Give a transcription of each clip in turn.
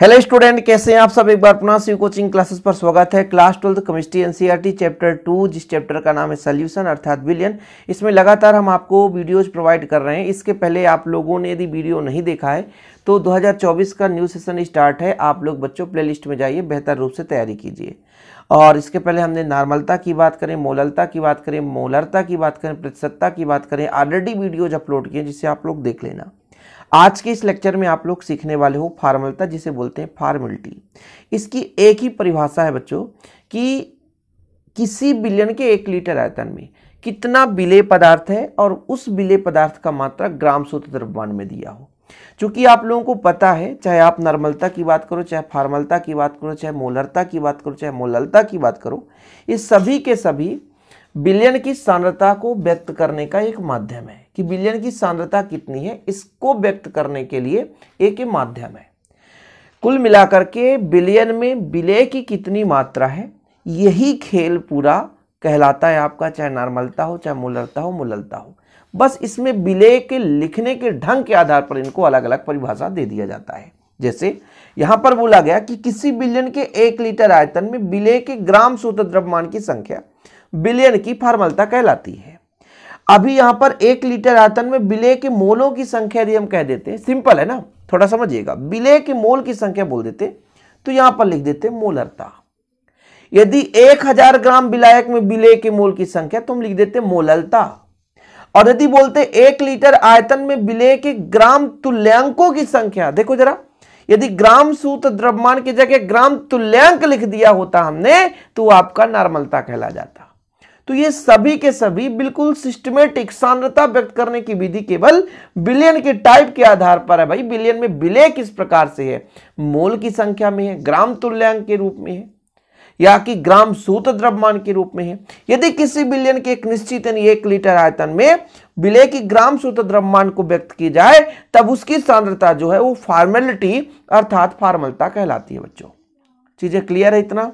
hello student कैसे हैं आप सब एक बार पुनः सी कोचिंग क्लासेस पर स्वागत है class twelfth chemistry NCERT chapter two जिस चैप्टर का नाम है सोल्यूशन अर्थात विलियन इसमें लगातार हम आपको वीडियोज प्रोवाइड कर रहे हैं इसके पहले आप लोगों ने यदि वीडियो नहीं देखा है तो 2024 का न्यू सेशन स्टार्ट है आप लोग बच्चों प्ले में जाइए बेहतर रूप से तैयारी कीजिए और इसके पहले हमने नॉर्मलता की बात करें मोललता की बात करें मोलरता की बात करें प्रतिशतता की बात करें ऑलरेडी वीडियोज अपलोड किए जिसे आप लोग देख लेना आज के इस लेक्चर में आप लोग सीखने वाले हो फार्मलता जिसे बोलते हैं फार्मलिटी इसकी एक ही परिभाषा है बच्चों कि किसी बिलियन के एक लीटर आयतन में कितना बिले पदार्थ है और उस बिले पदार्थ का मात्रा ग्राम सूत्र द्रव्यमान में दिया हो चूंकि आप लोगों को पता है चाहे आप नर्मलता की बात करो चाहे फार्मलता की बात करो चाहे मोलरता की बात करो चाहे मोललता की बात करो ये सभी के सभी बिलियन की सांद्रता को व्यक्त करने का एक माध्यम है कि विलयन की सांद्रता कितनी है इसको व्यक्त करने के लिए एक माध्यम है कुल मिलाकर के विलयन में विलय की कितनी मात्रा है यही खेल पूरा कहलाता है आपका चाहे नॉर्मलता हो चाहे मुलरता हो मुललता हो बस इसमें विलय के लिखने के ढंग के आधार पर इनको अलग अलग परिभाषा दे दिया जाता है जैसे यहां पर बोला गया कि किसी बिलियन के एक लीटर आयतन में विलय के ग्राम सूत्र द्रव्यमान की संख्या बिलियन की फार्मलता कहलाती है अभी यहां पर एक लीटर आयतन में बिले के मोलों की संख्या यदि हम कह देते हैं सिंपल है ना थोड़ा समझिएगा बिले के मोल की संख्या बोल देते तो यहां पर लिख देते मोलरता यदि 1000 ग्राम विलायक में बिले के मोल की संख्या तो हम लिख देते मोललता और यदि बोलते एक लीटर आयतन में बिले के ग्राम तुल्यांकों की संख्या देखो जरा यदि ग्राम सूत्र द्रव्यमान की जगह ग्राम तुल्यांक लिख दिया होता हमने तो आपका नॉर्मलता कहला जाता तो ये सभी के सभी बिल्कुल सिस्टमेटिक सांद्रता व्यक्त करने की विधि केवल बिलियन के टाइप के आधार पर है भाई बिलियन में विलय किस प्रकार से है मोल की संख्या में है ग्राम तुल्यांक के रूप में है या कि ग्राम सूत्र द्रव्यमान के रूप में है यदि किसी बिलियन के एक निश्चित एक लीटर आयतन में विलय की ग्राम सूत्र द्रव्यमान को व्यक्त की जाए तब उसकी सांद्रता जो है वो फॉर्मेलिटी अर्थात फॉर्मलता कहलाती है बच्चों चीजें क्लियर है इतना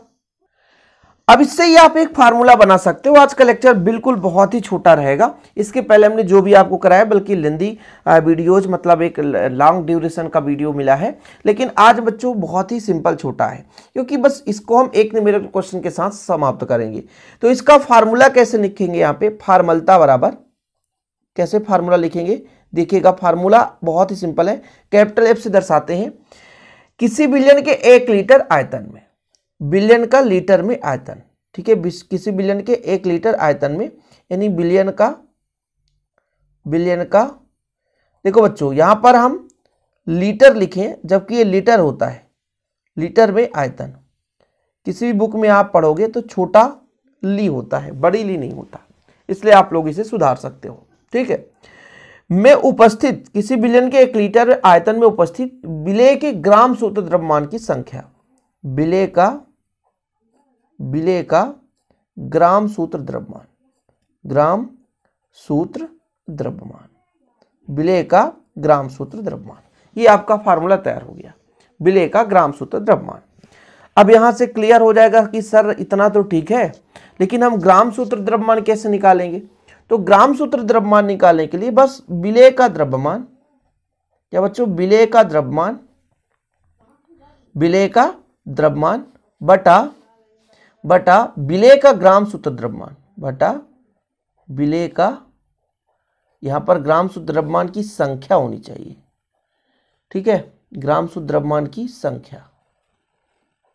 अब इससे ही आप एक फार्मूला बना सकते हो आज का लेक्चर बिल्कुल बहुत ही छोटा रहेगा इसके पहले हमने जो भी आपको कराया बल्कि लेंदी वीडियोज मतलब एक लॉन्ग ड्यूरेशन का वीडियो मिला है लेकिन आज बच्चों बहुत ही सिंपल छोटा है क्योंकि बस इसको हम एक न्यूमेरिकल क्वेश्चन के साथ समाप्त करेंगे तो इसका फार्मूला कैसे लिखेंगे यहाँ पे फार्मलता बराबर कैसे फार्मूला लिखेंगे देखिएगा फार्मूला बहुत ही सिंपल है कैपिटल एफ से दर्शाते हैं किसी बिलियन के एक लीटर आयतन में बिलियन का लीटर में आयतन ठीक है किसी बिलियन के एक लीटर आयतन में यानी बिलियन का बिलियन का देखो बच्चों यहां पर हम लीटर लिखें जबकि ये लीटर होता है लीटर में आयतन किसी भी बुक में आप पढ़ोगे तो छोटा ली होता है बड़ी ली नहीं होता इसलिए आप लोग इसे सुधार सकते हो ठीक है में उपस्थित किसी बिलियन के एक लीटर आयतन में उपस्थित बिले के ग्राम सूत्र द्रव्यमान की संख्या बिले का विलय का ग्राम सूत्र द्रव्यमान ग्राम सूत्र द्रव्यमान विलय का ग्राम सूत्र द्रव्यमान ये आपका फार्मूला तैयार हो गया विलय का ग्राम सूत्र द्रव्यमान अब यहां से क्लियर हो जाएगा कि सर इतना तो ठीक है लेकिन हम ग्राम सूत्र द्रव्यमान कैसे निकालेंगे तो ग्राम सूत्र द्रव्यमान निकालने के लिए बस विलय का द्रव्यमान क्या बच्चों विलय का द्रव्यमान विलय का द्रव्यमान बटा बटा बिले का ग्राम सूत्र द्रव्यमान बटा बिले का यहां पर ग्राम सूत्र द्रव्यमान की संख्या होनी चाहिए ठीक है ग्राम सूत्र द्रव्यमान की संख्या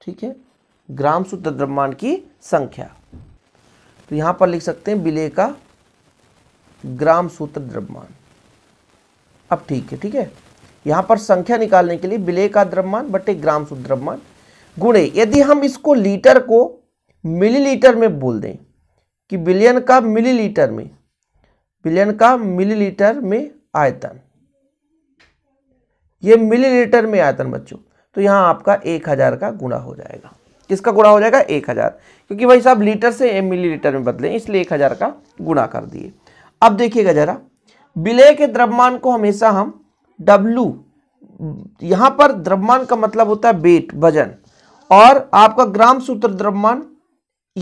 ठीक है ग्राम सूत्र द्रव्यमान की संख्या तो यहां पर लिख सकते हैं बिले का ग्राम सूत्र द्रव्यमान अब ठीक है ठीक है यहां पर संख्या निकालने के लिए बिले का द्रव्यमान बटे ग्राम सूत्र द्रव्यमान गुणे यदि हम इसको लीटर को मिलीलीटर में बोल दें कि बिलियन का मिलीलीटर में बिलियन का मिलीलीटर में आयतन ये मिलीलीटर में आयतन बच्चों तो यहां आपका एक हज़ार का गुणा हो जाएगा किसका गुणा हो जाएगा एक हज़ार क्योंकि भाई साहब लीटर से मिलीलीटर में बदले इसलिए एक हज़ार का गुणा कर दिए अब देखिएगा ज़रा विलय के द्रव्यमान को हमेशा हम डब्लू यहां पर द्रव्यमान का मतलब होता है वेट वजन और आपका ग्राम सूत्र द्रव्यमान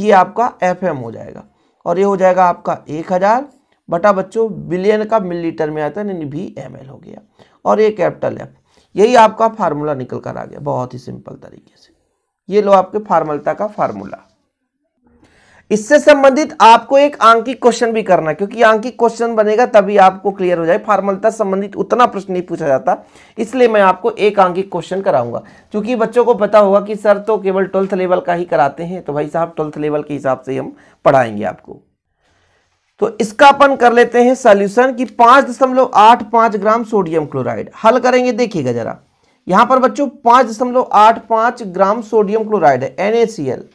ये आपका एफ हो जाएगा और ये हो जाएगा आपका एक हज़ार बटा बच्चों बिलियन का मिलीलीटर में आता है यानी वी एम हो गया और ये कैपिटल एफ यही आपका फार्मूला निकल कर आ गया बहुत ही सिंपल तरीके से ये लो आपके फार्मलता का फार्मूला इससे संबंधित आपको एक आंकिक क्वेश्चन भी करना है क्योंकि आंकिक क्वेश्चन बनेगा तभी आपको क्लियर हो जाए फार्मलता संबंधित उतना प्रश्न नहीं पूछा जाता इसलिए मैं आपको एक आंकिक क्वेश्चन कराऊंगा क्योंकि बच्चों को पता होगा कि सर तो केवल ट्वेल्थ लेवल का ही कराते हैं तो भाई साहब ट्वेल्थ लेवल के हिसाब से हम पढ़ाएंगे आपको तो इसका अपन कर लेते हैं सोल्यूशन की पांच दशमलव आठ पांच ग्राम सोडियम क्लोराइड हल करेंगे देखिएगा जरा यहां पर बच्चों पांच दशमलव आठ पांच ग्राम सोडियम क्लोराइड है एन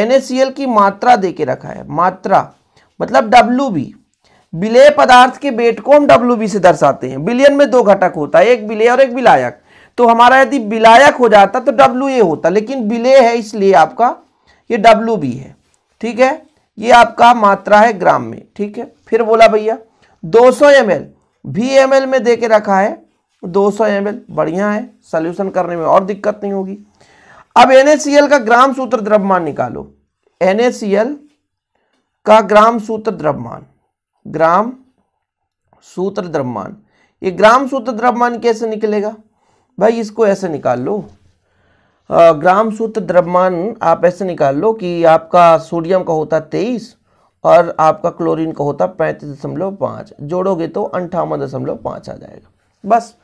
एन की मात्रा दे के रखा है मात्रा मतलब डब्ल्यू विलेय पदार्थ के बेट को हम डब्ल्यू से दर्शाते हैं बिलियन में दो घटक होता है एक बिले और एक विलायक तो हमारा यदि विलायक हो जाता तो डब्ल्यू होता लेकिन बिले है इसलिए आपका ये डब्ल्यू है ठीक है ये आपका मात्रा है ग्राम में ठीक है फिर बोला भैया 200 सौ एम एल भी एम में दे के रखा है 200 सौ बढ़िया है सोल्यूशन करने में और दिक्कत नहीं होगी अब NaCl का ग्राम सूत्र द्रव्यमान निकालो NaCl का ग्राम सूत्र द्रव्यमान ग्राम सूत्र द्रव्यमान ये ग्राम सूत्र द्रव्यमान कैसे निकलेगा भाई इसको ऐसे निकाल लो ग्राम सूत्र द्रव्यमान आप ऐसे निकाल लो कि आपका सोडियम का होता तेईस और आपका क्लोरीन का होता पैंतीस दशमलव पाँच जोड़ोगे तो अंठावन दशमलव पाँच आ जाएगा बस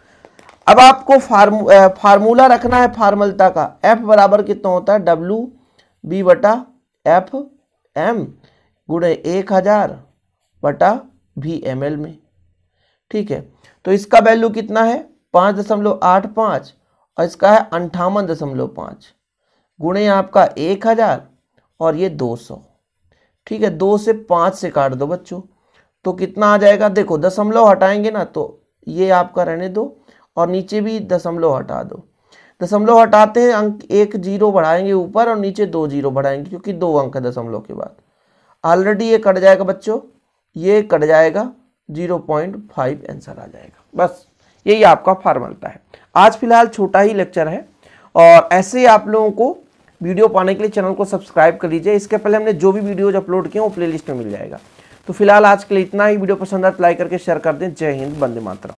अब आपको फार्मू फार्मूला रखना है फार्मलता का एफ बराबर कितना होता है डब्लू बी बटा एफ एम गुणे एक हज़ार बटा भी एम एल में ठीक है तो इसका वैल्यू कितना है पाँच दशमलव आठ पाँच और इसका है अंठावन दशमलव पाँच गुणे आपका एक हज़ार और ये दो सौ ठीक है दो से पाँच से काट दो बच्चों तो कितना आ जाएगा देखो दशमलव हटाएंगे ना तो ये आपका रहने दो और नीचे भी दशमलव हटा दो दशमलव हटाते हैं अंक एक जीरो बढ़ाएंगे ऊपर और नीचे दो जीरो बढ़ाएंगे क्योंकि दो अंक है दशमलव के बाद ऑलरेडी ये कट जाएगा बच्चों ये कट जाएगा जीरो पॉइंट फाइव आंसर आ जाएगा बस यही आपका फार्मलता है आज फिलहाल छोटा ही लेक्चर है और ऐसे ही आप लोगों को वीडियो पाने के लिए चैनल को सब्सक्राइब कर लीजिए इसके पहले हमने जो भी वीडियोज अपलोड किए वो प्लेलिस्ट में मिल जाएगा तो फिलहाल आज के लिए इतना ही वीडियो पसंद आए तो लाइक करके शेयर कर दें जय हिंद बंदे मातरम